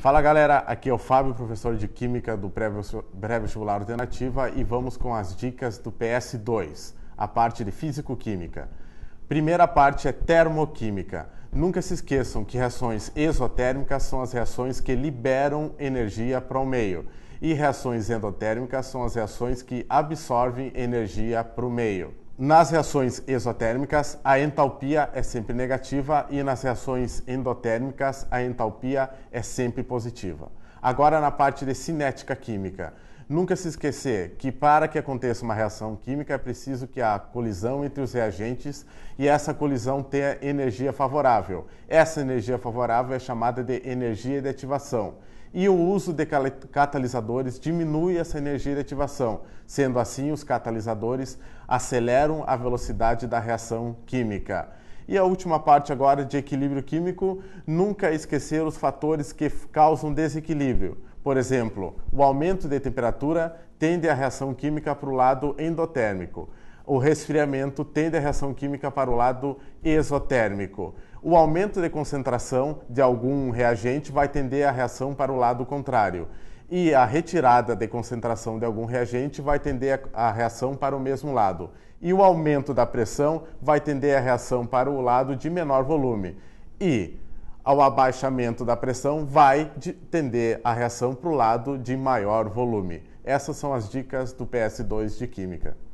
Fala galera, aqui é o Fábio, professor de Química do Pré-Vestibular Alternativa e vamos com as dicas do PS2, a parte de Físico-Química. Primeira parte é termoquímica. Nunca se esqueçam que reações exotérmicas são as reações que liberam energia para o meio e reações endotérmicas são as reações que absorvem energia para o meio. Nas reações exotérmicas, a entalpia é sempre negativa e nas reações endotérmicas, a entalpia é sempre positiva. Agora, na parte de cinética química. Nunca se esquecer que para que aconteça uma reação química é preciso que a colisão entre os reagentes e essa colisão tenha energia favorável. Essa energia favorável é chamada de energia de ativação. E o uso de catalisadores diminui essa energia de ativação. Sendo assim, os catalisadores aceleram a velocidade da reação química. E a última parte agora de equilíbrio químico, nunca esquecer os fatores que causam desequilíbrio. Por exemplo, o aumento de temperatura tende a reação química para o lado endotérmico. O resfriamento tende a reação química para o lado exotérmico. O aumento de concentração de algum reagente vai tender a reação para o lado contrário. E a retirada de concentração de algum reagente vai tender a reação para o mesmo lado. E o aumento da pressão vai tender a reação para o lado de menor volume. E ao abaixamento da pressão, vai tender a reação para o lado de maior volume. Essas são as dicas do PS2 de Química.